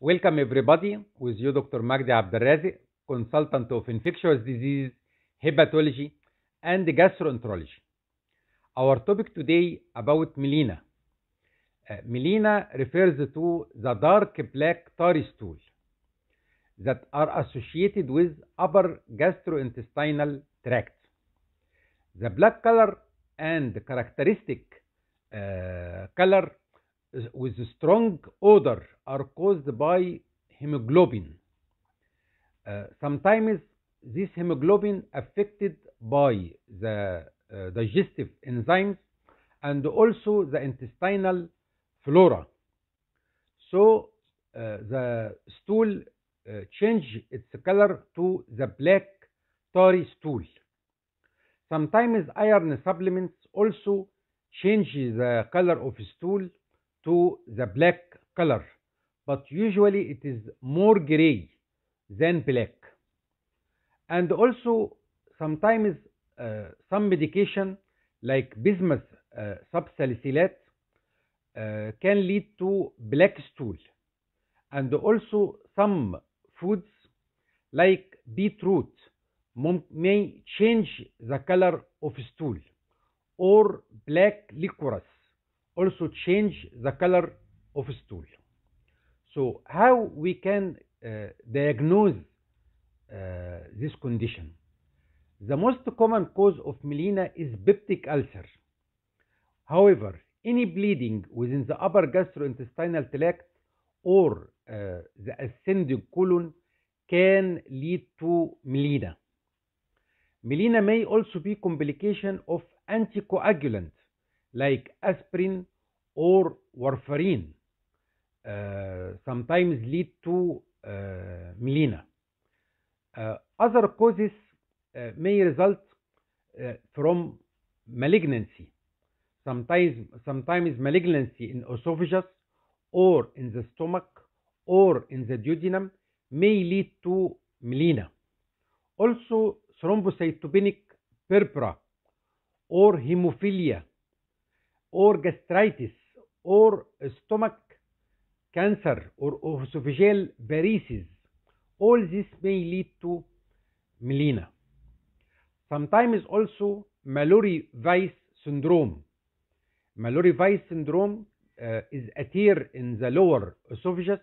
Welcome everybody with you Dr. Magdi Abdelrazik, consultant of infectious disease, hepatology and gastroenterology. Our topic today about melena. Uh, melena refers to the dark black tarry stool that are associated with upper gastrointestinal tract. The black color and characteristic uh, color with strong odor are caused by hemoglobin. Uh, sometimes this hemoglobin affected by the uh, digestive enzymes and also the intestinal flora. So uh, the stool uh, change its color to the black tarry stool. Sometimes iron supplements also change the color of stool to the black color but usually it is more gray than black and also sometimes uh, some medication like bismuth uh, subsalicylate uh, can lead to black stool and also some foods like beetroot may change the color of stool or black licorice also change the color of stool. So how we can uh, diagnose uh, this condition? The most common cause of melena is peptic ulcer. However, any bleeding within the upper gastrointestinal tract or uh, the ascending colon can lead to melena. Melena may also be complication of anticoagulant like aspirin or warfarin uh, sometimes lead to uh, melena. Uh, other causes may result from malignancy. Sometimes, sometimes malignancy in esophagus or in the stomach or in the duodenum may lead to melena. Also, thrombocytopenic purpura or hemophilia or gastritis or stomach cancer or esophageal varices. All this may lead to melena. Sometimes also Mallory Weiss syndrome. Mallory Weiss syndrome uh, is a tear in the lower esophagus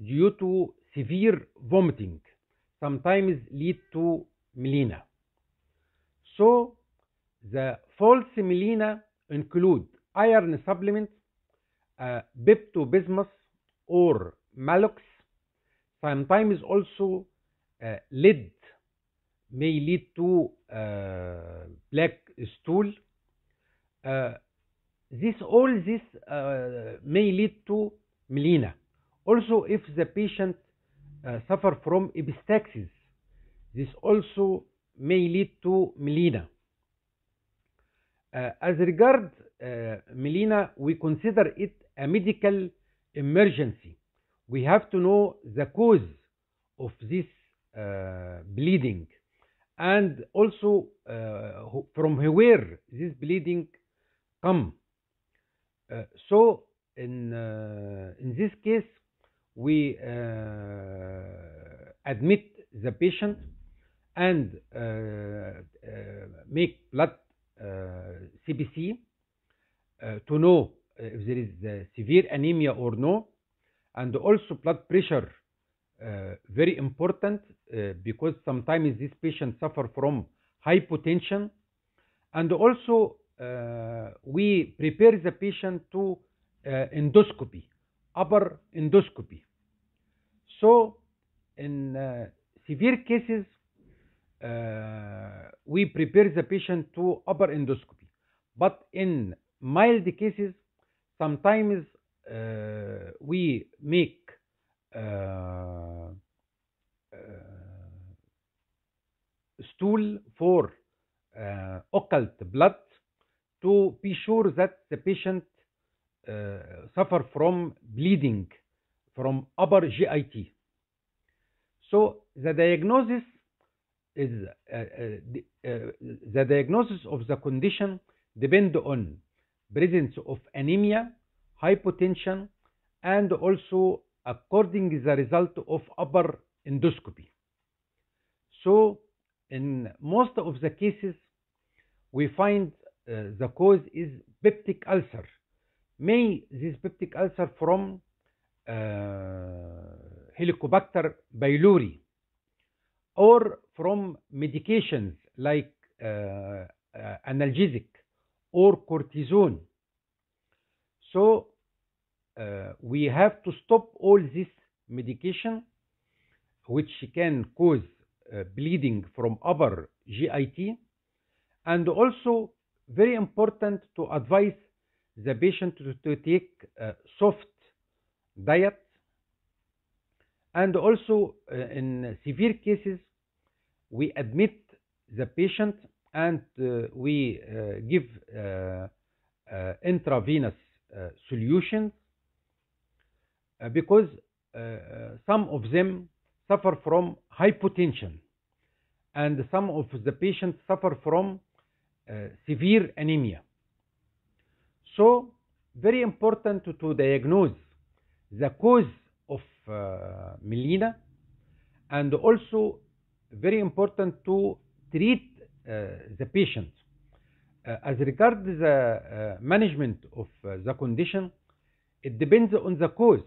due to severe vomiting, sometimes lead to melena. So the false melena include iron supplements, uh, or malox, sometimes also uh, lead may lead to uh, black stool. Uh, this all this uh, may lead to melena. Also, if the patient uh, suffer from epistaxis, this also may lead to melena. Uh, as regards uh, Melina, we consider it a medical emergency. We have to know the cause of this uh, bleeding and also from where this bleeding come. so in, in this case, we admit the patient and uh, uh, make blood CBC uh, uh, to know uh, if there is severe anemia or no. And also blood pressure, very important because sometimes these patients suffer from hypotension. And also we prepare the patient to endoscopy, upper endoscopy. So in severe cases, we prepare the patient to upper endoscopy. But in mild cases, sometimes uh, we make uh, uh stool for uh, occult blood to be sure that the patient uh, suffer from bleeding from upper GIT. So the diagnosis is uh, uh, uh, the, the diagnosis of the condition depend on presence of anemia, hypotension, and also according the result of upper endoscopy. So in most of the cases, we find uh, the cause is peptic ulcer. May this peptic ulcer from uh, Helicobacter pylori or from medications like uh, uh, analgesic or cortisone. So uh, we have to stop all this medication which can cause uh, bleeding from upper GIT and also very important to advise the patient to, to take soft diet and also uh, in severe cases we admit the patient and uh, we uh, give uh, intravenous solutions because some of them suffer from hypotension and some of the patients suffer from severe anemia. So very important to diagnose the cause of uh, melena and also very important to treat uh, the patient. Uh, as regards the uh, management of the condition, it depends on the cause.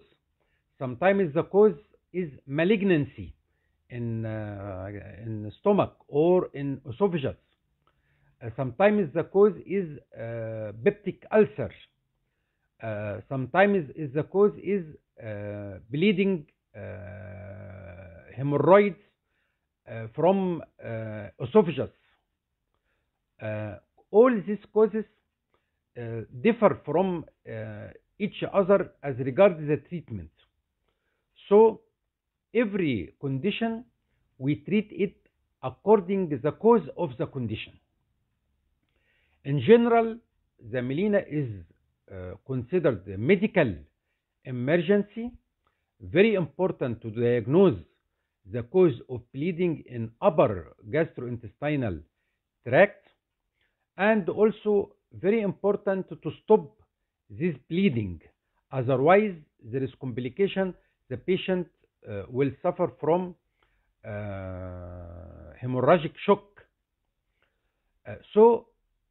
Sometimes the cause is malignancy in, in the stomach or in esophagus. sometimes the cause is peptic ulcer. Uh, sometimes is the cause is uh, bleeding uh, hemorrhoids uh, from uh, esophagus. Uh, all these causes differ from each other as regards the treatment. So every condition we treat it according to the cause of the condition. In general, the melena is uh, considered a medical emergency, very important to diagnose the cause of bleeding in upper gastrointestinal tract and also very important to stop this bleeding otherwise there is complication the patient uh, will suffer from uh, hemorrhagic shock uh, so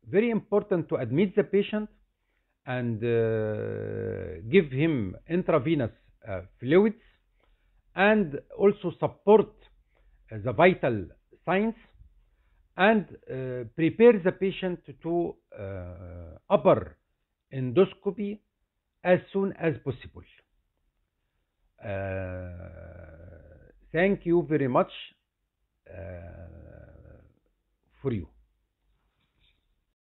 very important to admit the patient and uh, give him intravenous uh, fluids and also support uh, the vital signs and uh, prepare the patient to uh, upper endoscopy as soon as possible. thank you very much for you.